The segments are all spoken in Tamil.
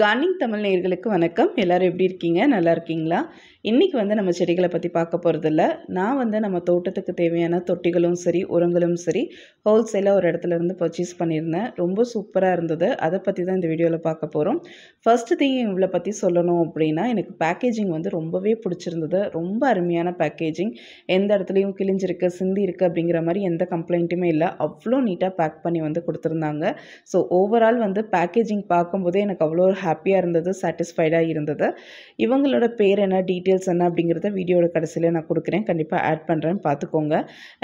கார்னிங் தமிழ் நேர்களுக்கு வணக்கம் எல்லோரும் எப்படி இருக்கீங்க நல்லா இருக்கீங்களா இன்றைக்கி வந்து நம்ம செடிகளை பற்றி பார்க்க போகிறதில்ல நான் வந்து நம்ம தோட்டத்துக்கு தேவையான தொட்டிகளும் சரி உரங்களும் சரி ஹோல்சேலாக ஒரு இடத்துல இருந்து பர்ச்சேஸ் பண்ணியிருந்தேன் ரொம்ப சூப்பராக இருந்தது அதை பற்றி தான் இந்த வீடியோவில் பார்க்க போகிறோம் ஃபஸ்ட்டு திங் இவ்வளோ பற்றி சொல்லணும் அப்படின்னா எனக்கு பேக்கேஜிங் வந்து ரொம்பவே பிடிச்சிருந்தது ரொம்ப அருமையான பேக்கேஜிங் எந்த இடத்துலையும் கிழிஞ்சிருக்கு சிந்தி இருக்குது அப்படிங்கிற மாதிரி எந்த கம்ப்ளைண்ட்டுமே இல்லை அவ்வளோ நீட்டாக பேக் பண்ணி வந்து கொடுத்துருந்தாங்க ஸோ ஓவரால் வந்து பேக்கேஜிங் பார்க்கும்போதே எனக்கு அவ்வளோ ஒரு ஹாப்பியாக இருந்தது சாட்டிஸ்ஃபைடாக இருந்தது இவங்களோட பேர் என்ன டீட்டெயில்ஸ் என்ன அப்படிங்கிறத வீடியோட கடைசியில் நான் கொடுக்குறேன் கண்டிப்பாக ஆட் பண்ணுறேன் பார்த்துக்கோங்க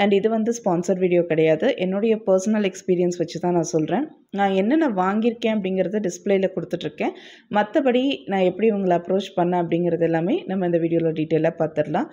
அண்ட் இது வந்து ஸ்பான்சர் வீடியோ கிடையாது என்னுடைய பர்சனல் எக்ஸ்பீரியன்ஸ் வச்சு தான் நான் சொல்கிறேன் நான் என்னென்ன வாங்கியிருக்கேன் அப்படிங்கிறத டிஸ்பிளேயில் கொடுத்துட்ருக்கேன் மற்றபடி நான் எப்படி உங்களை அப்ரோச் பண்ணேன் அப்படிங்கிறது எல்லாமே நம்ம இந்த வீடியோவில் டீட்டெயிலாக பார்த்துடலாம்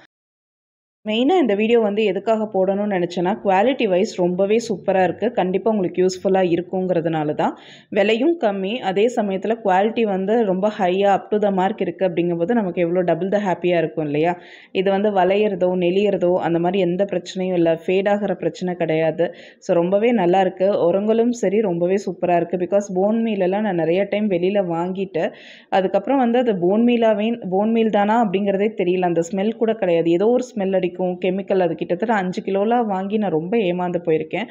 மெயினாக இந்த வீடியோ வந்து எதுக்காக போடணும்னு நினச்சேன்னா குவாலிட்டி வைஸ் ரொம்பவே சூப்பராக இருக்குது கண்டிப்பாக உங்களுக்கு யூஸ்ஃபுல்லாக இருக்குங்கிறதுனால தான் விலையும் கம்மி அதே சமயத்தில் குவாலிட்டி வந்து ரொம்ப ஹையாக அப் டு த மார்க் இருக்குது அப்படிங்கும்போது நமக்கு எவ்வளோ டபுள் த ஹாப்பியாக இருக்கும் இல்லையா இது வந்து வளையிறதோ நெளியிறதோ அந்த மாதிரி எந்த பிரச்சனையும் இல்லை ஃபேட் ஆகிற பிரச்சனை கிடையாது ஸோ ரொம்பவே நல்லாயிருக்கு உரங்களும் சரி ரொம்பவே சூப்பராக இருக்குது பிகாஸ் போன் மீலெல்லாம் நான் நிறைய டைம் வெளியில் வாங்கிட்டு அதுக்கப்புறம் வந்து அது போன் மீலாவே போன் மீல் தானா அப்படிங்கிறதே தெரியல அந்த ஸ்மெல் கூட கிடையாது ஏதோ ஒரு ஸ்மெல் அடிக்கும் இருக்கும் கெமிக்கல் அது கிட்டத்தட்ட அஞ்சு கிலோலாம் வாங்கி நான் ரொம்ப ஏமாந்து போயிருக்கேன்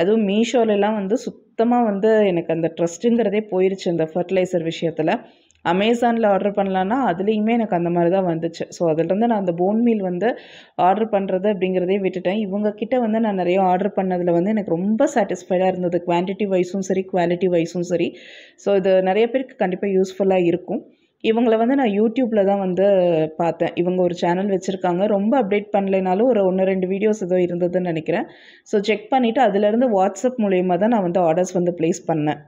அதுவும் மீஷோலெலாம் வந்து சுத்தமாக வந்து எனக்கு அந்த ட்ரஸ்ட்டுங்கிறதே போயிருச்சு அந்த ஃபர்டிலைசர் விஷயத்தில் அமேசானில் ஆர்டர் பண்ணலான்னா அதுலேயுமே எனக்கு அந்த மாதிரி தான் வந்துச்சு ஸோ அதிலிருந்து நான் அந்த போன் மீல் வந்து ஆர்டர் பண்ணுறது அப்படிங்கிறதே விட்டுட்டேன் இவங்கக்கிட்ட வந்து நான் நிறைய ஆர்டர் பண்ணதில் வந்து எனக்கு ரொம்ப சாட்டிஸ்ஃபைடாக இருந்தது குவான்டிட்டி வைஸும் சரி குவாலிட்டி வைஸும் சரி ஸோ இது நிறைய பேருக்கு கண்டிப்பாக யூஸ்ஃபுல்லாக இருக்கும் இவங்கள வந்து நான் யூடியூப்பில் தான் வந்து பார்த்தேன் இவங்க ஒரு சேனல் வச்சுருக்காங்க ரொம்ப அப்டேட் பண்ணலைனாலும் ஒரு ஒன்று ரெண்டு வீடியோஸ் ஏதோ இருந்ததுன்னு நினைக்கிறேன் ஸோ செக் பண்ணிவிட்டு அதுலேருந்து வாட்ஸ்அப் மூலயமா தான் நான் வந்து ஆர்டர்ஸ் வந்து ப்ளேஸ் பண்ணேன்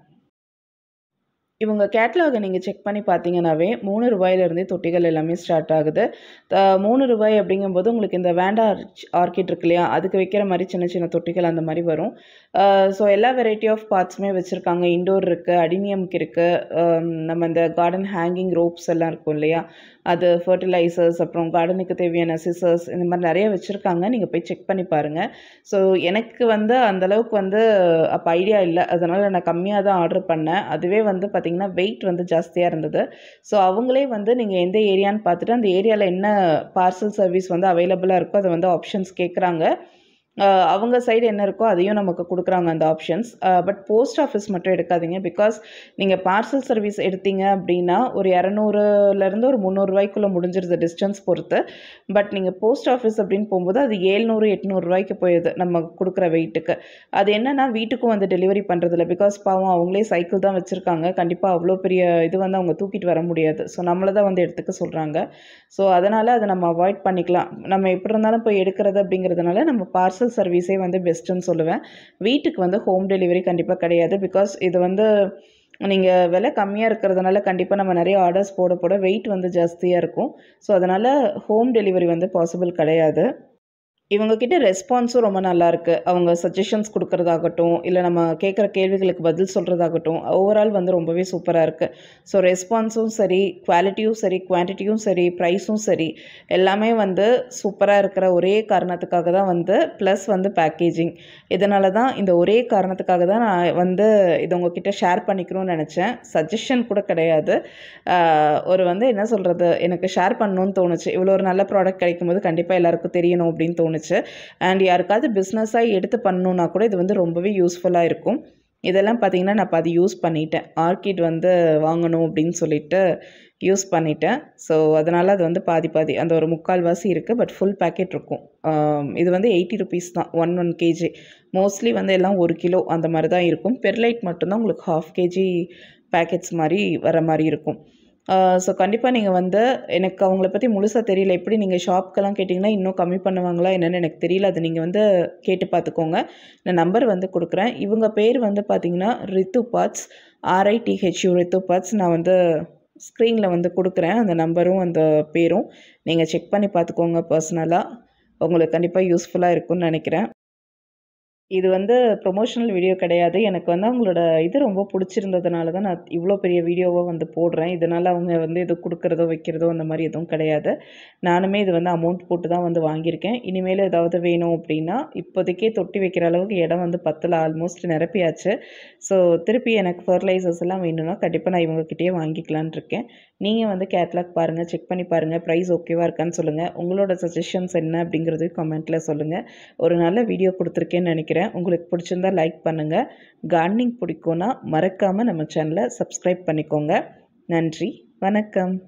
இவங்க கேட்லாகை நீங்கள் செக் பண்ணி பார்த்தீங்கன்னாவே மூணு ரூபாயிலேருந்தே தொட்டிகள் எல்லாமே ஸ்டார்ட் ஆகுது மூணு ரூபாய் அப்படிங்கும்போது உங்களுக்கு இந்த வேண்டா ஆர்கிட் இருக்கு இல்லையா அதுக்கு வைக்கிற மாதிரி சின்ன சின்ன தொட்டிகள் அந்த மாதிரி வரும் ஸோ எல்லா வெரைட்டி ஆஃப் பார்ட்ஸுமே வச்சுருக்காங்க இண்டோர் இருக்குது அடினியம்க்கு இருக்குது நம்ம இந்த கார்டன் ஹேங்கிங் ரோப்ஸ் எல்லாம் இருக்கும் இல்லையா அது ஃபர்டிலைசர்ஸ் அப்புறம் கார்டனுக்கு தேவையான சிசர்ஸ் இந்த மாதிரி நிறைய வச்சுருக்காங்க நீங்கள் போய் செக் பண்ணி பாருங்கள் ஸோ எனக்கு வந்து அந்தளவுக்கு வந்து அப்போ ஐடியா இல்லை அதனால் நான் கம்மியாக தான் ஆர்டர் பண்ணேன் அதுவே வந்து பார்த்திங்கன்னா பார்த்தீங்கன்னா வெயிட் வந்து ஜாஸ்தியாக இருந்தது ஸோ அவங்களே வந்து நீங்கள் எந்த ஏரியான்னு பார்த்துட்டு அந்த ஏரியாவில் என்ன பார்சல் சர்வீஸ் வந்து அவைலபிளாக இருக்கோ அதை வந்து ஆப்ஷன்ஸ் கேட்குறாங்க அவங்க சைடு என்ன இருக்கோ அதையும் நமக்கு கொடுக்குறாங்க அந்த ஆப்ஷன்ஸ் பட் போஸ்ட் ஆஃபீஸ் மட்டும் எடுக்காதீங்க பிகாஸ் நீங்கள் பார்சல் சர்வீஸ் எடுத்தீங்க அப்படின்னா ஒரு இரநூறுலேருந்து ஒரு முந்நூறுரூவாய்க்குள்ளே முடிஞ்சிருது டிஸ்டன்ஸ் பொறுத்து பட் நீங்கள் போஸ்ட் ஆஃபீஸ் அப்படின்னு போகும்போது அது ஏழ்நூறு எட்நூறுரூவாய்க்கு போயிடுது நம்ம கொடுக்குற வெயிட்டுக்கு அது என்னென்னா வீட்டுக்கும் வந்து டெலிவரி பண்ணுறதில்ல பிகாஸ் பாவம் அவங்களே சைக்கிள் தான் வச்சுருக்காங்க கண்டிப்பாக அவ்வளோ பெரிய இது வந்து அவங்க தூக்கிட்டு வர முடியாது ஸோ நம்மளை தான் வந்து எடுத்துக்க சொல்கிறாங்க ஸோ அதனால் அதை நம்ம அவாய்ட் பண்ணிக்கலாம் நம்ம எப்படி இருந்தாலும் போய் எடுக்கிறது அப்படிங்கிறதுனால நம்ம பார்சல் பார்சல் சர்வீஸே வந்து பெஸ்ட்டுன்னு சொல்லுவேன் வீட்டுக்கு வந்து ஹோம் டெலிவரி கண்டிப்பாக கிடையாது பிகாஸ் இது வந்து நீங்கள் விலை கம்மியாக இருக்கிறதுனால கண்டிப்பாக நம்ம நிறைய ஆர்டர்ஸ் போட போட வெயிட் வந்து ஜாஸ்தியாக இருக்கும் ஸோ அதனால் ஹோம் டெலிவரி வந்து பாசிபிள் கிடையாது இவங்கக்கிட்ட ரெஸ்பான்ஸும் ரொம்ப நல்லாயிருக்கு அவங்க சஜஷன்ஸ் கொடுக்குறதாகட்டும் இல்லை நம்ம கேட்குற கேள்விகளுக்கு பதில் சொல்கிறதாகட்டும் ஓவரால் வந்து ரொம்பவே சூப்பராக இருக்குது ஸோ ரெஸ்பான்ஸும் சரி குவாலிட்டியும் சரி குவான்டிட்டியும் சரி ப்ரைஸும் சரி எல்லாமே வந்து சூப்பராக இருக்கிற ஒரே காரணத்துக்காக தான் வந்து ப்ளஸ் வந்து பேக்கேஜிங் இதனால தான் இந்த ஒரே காரணத்துக்காக தான் நான் வந்து இது உங்ககிட்ட ஷேர் பண்ணிக்கணும்னு நினச்சேன் சஜஷன் கூட கிடையாது ஒரு வந்து என்ன சொல்கிறது எனக்கு ஷேர் பண்ணணும்னு தோணுச்சு இவ்வளோ ஒரு நல்ல ப்ராடக்ட் கிடைக்கும்போது கண்டிப்பாக எல்லாருக்கும் தெரியணும் அப்படின்னு தோணுச்சு இருந்துச்சு அண்ட் யாருக்காவது பிஸ்னஸாக எடுத்து பண்ணணுன்னா கூட இது வந்து ரொம்பவே யூஸ்ஃபுல்லாக இருக்கும் இதெல்லாம் பார்த்திங்கன்னா நான் இப்போ அது யூஸ் பண்ணிட்டேன் ஆர்கிட் வந்து வாங்கணும் அப்படின்னு சொல்லிட்டு யூஸ் பண்ணிட்டேன் ஸோ அதனால் அது வந்து பாதி பாதி அந்த ஒரு முக்கால்வாசி இருக்குது பட் ஃபுல் பேக்கெட் இருக்கும் இது வந்து எயிட்டி ருபீஸ் தான் ஒன் ஒன் கேஜி மோஸ்ட்லி வந்து எல்லாம் ஒரு கிலோ அந்த மாதிரி தான் இருக்கும் பெர்லைட் மட்டும்தான் உங்களுக்கு ஹாஃப் கேஜி பேக்கெட்ஸ் மாதிரி வர மாதிரி இருக்கும் ஸோ கண்டிப்பாக நீங்கள் வந்து எனக்கு அவங்கள பற்றி முழுசாக தெரியல எப்படி நீங்கள் ஷாப்க்கெல்லாம் கேட்டிங்கன்னா இன்னும் கம்மி பண்ணுவாங்களா என்னென்னு எனக்கு தெரியல அதை நீங்கள் வந்து கேட்டு பார்த்துக்கோங்க நான் நம்பர் வந்து கொடுக்குறேன் இவங்க பேர் வந்து பார்த்திங்கன்னா ரித்து பாட்ஸ் ஆர்ஐடிஹெச்யூ ரித்து பாட்ஸ் நான் வந்து ஸ்க்ரீனில் வந்து கொடுக்குறேன் அந்த நம்பரும் அந்த பேரும் நீங்கள் செக் பண்ணி பார்த்துக்கோங்க பர்சனலாக உங்களுக்கு கண்டிப்பாக யூஸ்ஃபுல்லாக இருக்கும்னு நினைக்கிறேன் இது வந்து ப்ரொமோஷனல் வீடியோ கிடையாது எனக்கு வந்து அவங்களோட இது ரொம்ப பிடிச்சிருந்ததுனால தான் நான் இவ்வளோ பெரிய வீடியோவாக வந்து போடுறேன் இதனால் அவங்க வந்து இது கொடுக்குறதோ வைக்கிறதோ அந்த மாதிரி எதுவும் கிடையாது நானுமே இது வந்து அமௌண்ட் போட்டு தான் வந்து வாங்கியிருக்கேன் இனிமேல் ஏதாவது வேணும் அப்படின்னா இப்போதைக்கே தொட்டி வைக்கிற அளவுக்கு இடம் வந்து பத்தில் ஆல்மோஸ்ட் நிரப்பியாச்சு ஸோ திருப்பி எனக்கு ஃபர்டிலைசர்ஸ் எல்லாம் வேணும்னா கண்டிப்பாக நான் இவங்கக்கிட்டேயே வாங்கிக்கலான் இருக்கேன் நீங்கள் வந்து கேட்லாக் பாருங்கள் செக் பண்ணி பாருங்கள் ப்ரைஸ் ஓகேவாக இருக்கான்னு சொல்லுங்கள் உங்களோட சஜஷன்ஸ் என்ன அப்படிங்கிறது கமெண்ட்டில் சொல்லுங்கள் ஒரு நல்ல வீடியோ கொடுத்துருக்கேன்னு நினைக்கிறேன் உங்களுக்கு பிடிச்சிருந்தால் லைக் பண்ணுங்கள் கார்டனிங் பிடிக்கும்னா மறக்காமல் நம்ம சேனலை சப்ஸ்கிரைப் பண்ணிக்கோங்க நன்றி வணக்கம்